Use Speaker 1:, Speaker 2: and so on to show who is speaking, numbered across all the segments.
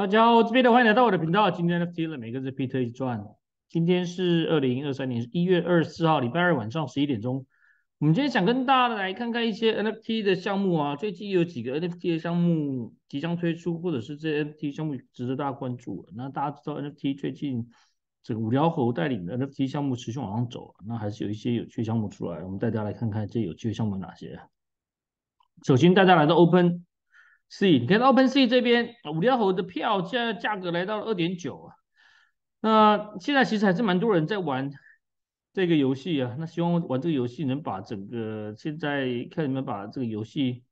Speaker 1: 大家好，我这边的欢迎来到我的频道。今天 n f T 的每个人必推一转。今天是二零二三年一月二十四号，礼拜二晚上十一点钟。我们今天想跟大家来看看一些 NFT 的项目啊，最近有几个 NFT 的项目即将推出，或者是这些 NFT 项目值得大家关注那大家知道 NFT 最近这个五条猴带领的 NFT 项目持续往上走那还是有一些有趣项目出来。我们带大家来看看这有趣项目有哪些。首先大家来到 Open。C，你看 Open C 这边五条猴的票价价格来到了二点九啊，那现在其实还是蛮多人在玩这个游戏啊，那希望玩这个游戏能把整个现在看你们把这个游戏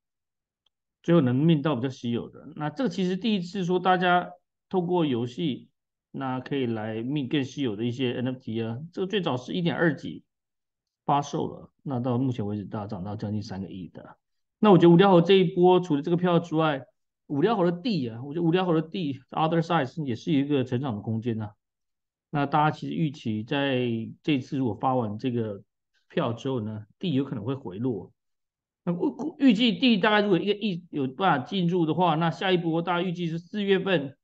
Speaker 1: 最后能命到比较稀有的，那这个其实第一次说大家通过游戏那可以来命更稀有的一些 NFT 啊，这个最早是一点二级发售了，那到目前为止大家涨到将近三个亿的。那我觉得五条河这一波除了这个票之外，五条河的地啊，我觉得五条河的地 other size 也是一个成长的空间呐。那大家其实预期在这次如果发完这个票之后呢，地有可能会回落。那预估预计地大概如果一个亿有办法进入的话，那下一波大家预计是四月份、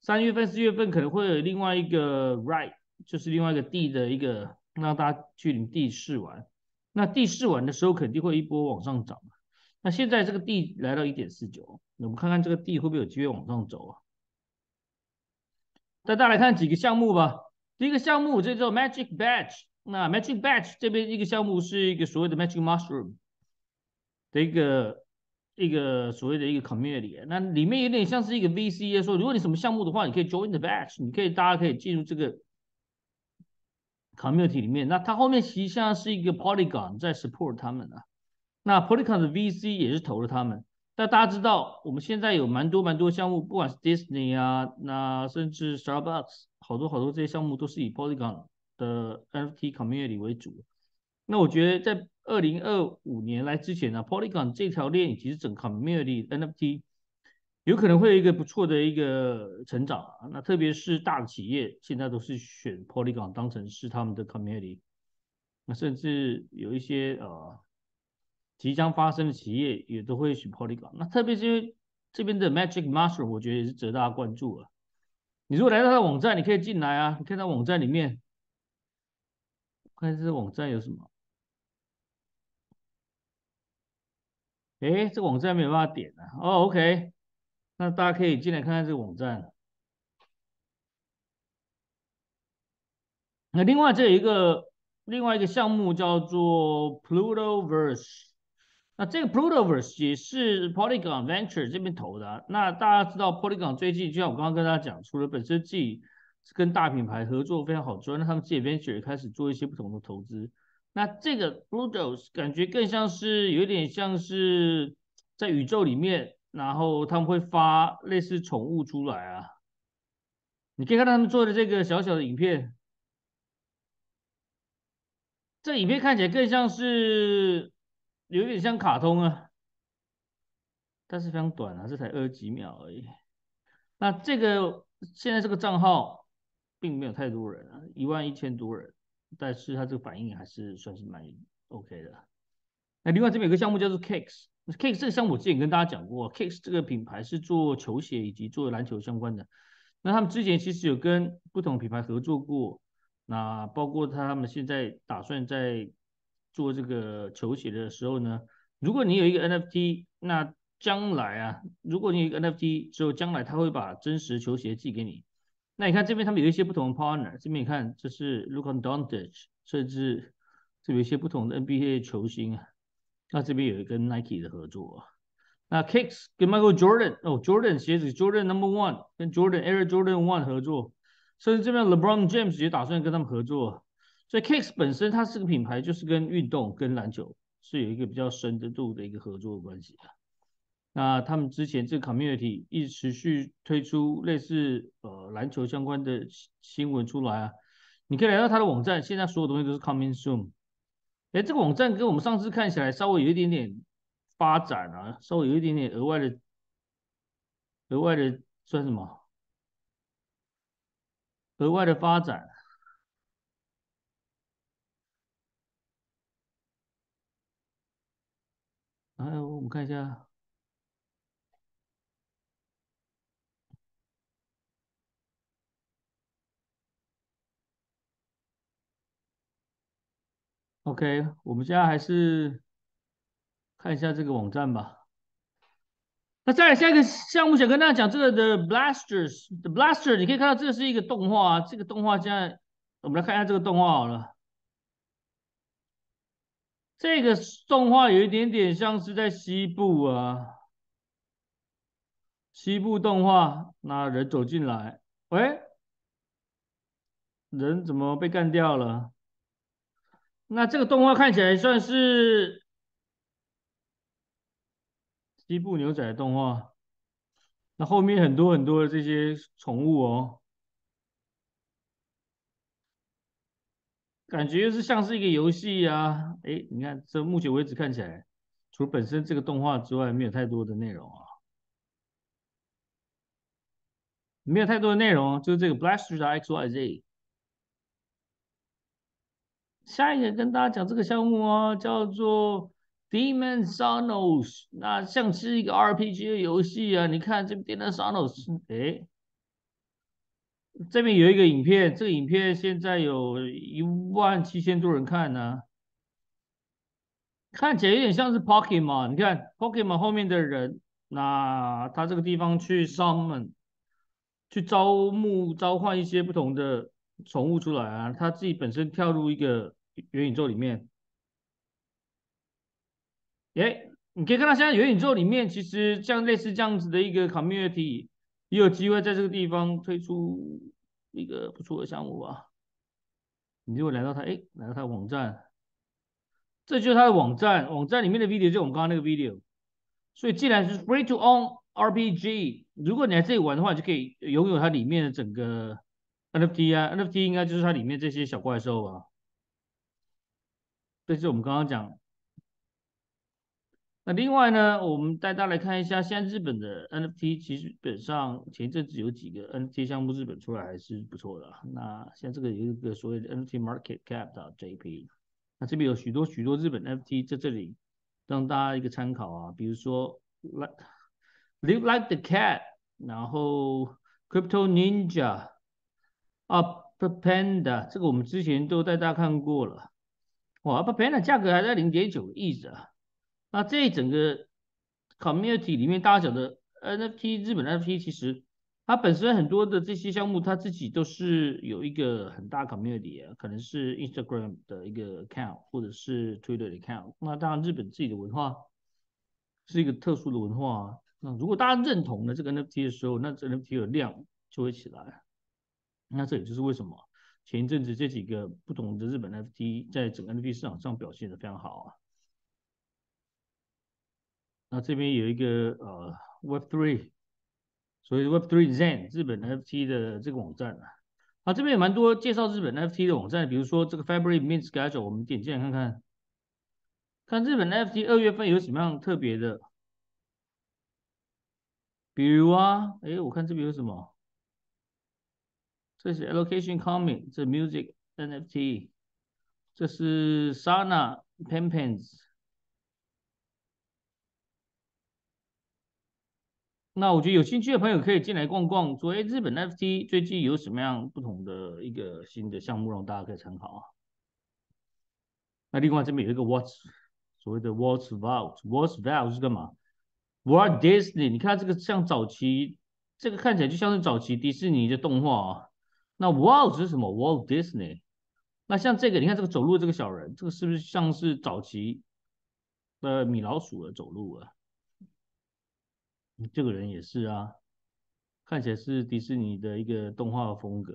Speaker 1: 三月份、四月份可能会有另外一个 right，就是另外一个地的一个，让大家去领地试玩。那地试玩的时候肯定会一波往上涨嘛。那现在这个地来到一点四九，我们看看这个地会不会有机会往上走啊？大家来看几个项目吧。第一个项目这叫 Magic Batch，那 Magic Batch 这边一个项目是一个所谓的 Magic Mushroom 的一个一个所谓的一个 community，那里面有点像是一个 VC 说，如果你什么项目的话，你可以 join the batch，你可以大家可以进入这个 community 里面。那它后面实际上是一个 Polygon 在 support 他们啊。那 p o l y c o n 的 VC 也是投了他们，但大家知道，我们现在有蛮多蛮多项目，不管是 Disney 啊，那甚至 Starbucks，好多好多这些项目都是以 Polygon 的 NFT community 为主。那我觉得，在二零二五年来之前呢，Polygon 这条链其实整个 community NFT 有可能会有一个不错的一个成长。啊。那特别是大的企业，现在都是选 Polygon 当成是他们的 community，那甚至有一些呃。即将发生的企业也都会去 POD 搞，那特别是因为这边的 Magic Mushroom，我觉得也是值得大家关注啊。你如果来到他的网站，你可以进来啊，你看他网站里面，看这个网站有什么？哎，这个网站没有办法点啊。哦，OK，那大家可以进来看看这个网站。那另外这有一个另外一个项目叫做 Plutoverse。那这个 p l o t o v e r s e 也是 Polygon Venture 这边投的。那大家知道 Polygon 最近，就像我刚刚跟大家讲，除了本身自己跟大品牌合作非常好之外，那他们自己 Venture 也开始做一些不同的投资。那这个 p l u d o v e r s e 感觉更像是有点像是在宇宙里面，然后他们会发类似宠物出来啊。你可以看他们做的这个小小的影片，这影片看起来更像是。有点像卡通啊，但是非常短啊，这才二十几秒而已。那这个现在这个账号并没有太多人，啊，一万一千多人，但是它这个反应还是算是蛮 OK 的。那另外这边有个项目叫做 Kicks，Kicks 这个项目之前跟大家讲过，Kicks 这个品牌是做球鞋以及做篮球相关的。那他们之前其实有跟不同品牌合作过，那包括他们现在打算在做这个球鞋的时候呢，如果你有一个 NFT，那将来啊，如果你有 NFT，只有将来他会把真实球鞋寄给你。那你看这边他们有一些不同的 partner，这边你看这是 l u a n d o n t a g e 甚至这有一些不同的 NBA 球星。啊。那这边有一个 Nike 的合作，那 Kicks 跟 Michael Jordan，哦，Jordan 鞋子 Jordan Number One，跟 Jordan Air Jordan One 合作，甚至这边 LeBron James 也打算跟他们合作。所以 Kicks 本身它是个品牌，就是跟运动、跟篮球是有一个比较深的度的一个合作关系的。那他们之前这个 Community 一直持续推出类似呃篮球相关的新闻出来啊。你可以来到他的网站，现在所有东西都是 c o m i n g soon。哎，这个网站跟我们上次看起来稍微有一点点发展啊，稍微有一点点额外的、额外的算什么？额外的发展。有我们看一下。OK，我们现在还是看一下这个网站吧。那再下一个项目，想跟大家讲这个的 Blasters，Blaster，你可以看到这是一个动画，这个动画现在我们来看一下这个动画好了。这个动画有一点点像是在西部啊，西部动画，那人走进来，喂，人怎么被干掉了？那这个动画看起来算是西部牛仔动画，那后面很多很多的这些宠物哦。感觉是像是一个游戏啊，哎，你看这目前为止看起来，除本身这个动画之外，没有太多的内容啊，没有太多的内容，就是这个《Blaster X Y Z》。下一个跟大家讲这个项目啊，叫做《Demon Sonos》，那像是一个 RPG 的游戏啊，你看这个《Demon Sonos》，哎。这边有一个影片，这个影片现在有一万七千多人看呢，看起来有点像是 Pokemon。你看 Pokemon 后面的人，那他这个地方去 Summon，去招募召唤一些不同的宠物出来啊，他自己本身跳入一个元宇宙里面。耶，你可以看到现在元宇宙里面其实像类似这样子的一个 Community。也有机会在这个地方推出一个不错的项目吧。你就会来到它，哎，来到它网站，这就是它的网站。网站里面的 video 就是我们刚刚那个 video。所以既然是 free to own RPG，如果你来这里玩的话，就可以拥有它里面的整个 NFT 啊，NFT 应该就是它里面这些小怪兽啊。这是我们刚刚讲。那另外呢，我们带大家来看一下，现在日本的 NFT 其实上前阵子有几个 NFT 项目日本出来还是不错的。那现在这个有一个所谓的 NFT Market Cap 的 JP，那这边有许多许多日本 NFT 在这里让大家一个参考啊，比如说 Like Live Like the Cat，然后 Crypto Ninja，啊 Papanda，这个我们之前都带大家看过了。哇，Papanda 价格还在零点九个亿啊。那这整个 community 里面，大家讲的 NFT 日本 NFT，其实它本身很多的这些项目，它自己都是有一个很大 community 啊，可能是 Instagram 的一个 account，或者是 Twitter account。那当然，日本自己的文化是一个特殊的文化。那如果大家认同了这个 NFT 的时候，那这 NFT 的量就会起来。那这也就是为什么前一阵子这几个不同的日本 NFT 在整个 NFT 市场上表现的非常好啊。那这边有一个呃 Web Three，所以 Web Three Zen 日本 NFT 的这个网站啊，这边有蛮多介绍日本 NFT 的网站，比如说这个 February Mint Schedule，我们点进来看看，看日本 NFT 二月份有什么样特别的，比如啊，哎，我看这边有什么，这是 Allocation Coming，这 Music NFT，这是 Sana Penpens。那我觉得有兴趣的朋友可以进来逛逛，说哎，日本 FT 最近有什么样不同的一个新的项目让大家可以参考啊？那另外这边有一个 What s 所谓的 What's Vault，What's Vault 是干嘛？What Disney？你看这个像早期，这个看起来就像是早期迪士尼的动画啊。那 Vault 是什么？What Disney？那像这个，你看这个走路这个小人，这个是不是像是早期的米老鼠的走路啊？这个人也是啊，看起来是迪士尼的一个动画风格。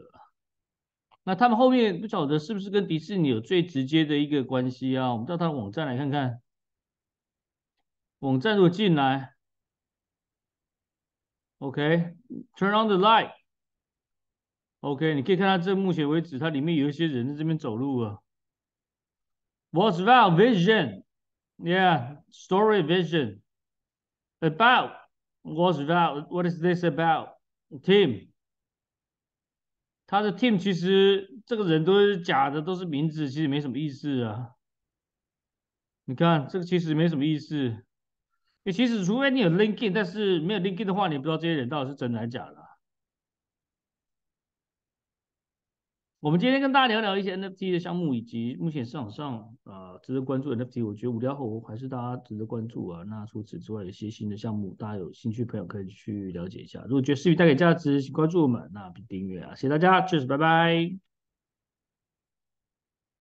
Speaker 1: 那他们后面不晓得是不是跟迪士尼有最直接的一个关系啊？我们到他的网站来看看。网站如果进来，OK，turn on the light。OK，你可以看到这目前为止，它里面有一些人在这边走路啊。What's about vision? Yeah, story vision about. What's about? What is this about? Team，他的 team 其实这个人都是假的，都是名字，其实没什么意思啊。你看，这个其实没什么意思。你其实除非你有 LinkedIn，但是没有 LinkedIn 的话，你不知道这些人到底是真的还是假的。我们今天跟大家聊聊一些 NFT 的项目，以及目前市场上呃值得关注的 NFT。我觉得五条猴还是大家值得关注啊。那除此之外，有些新的项目，大家有兴趣朋友可以去了解一下。如果觉得视频带给价值，请关注我们，那订阅啊，谢谢大家，Cheers，拜拜。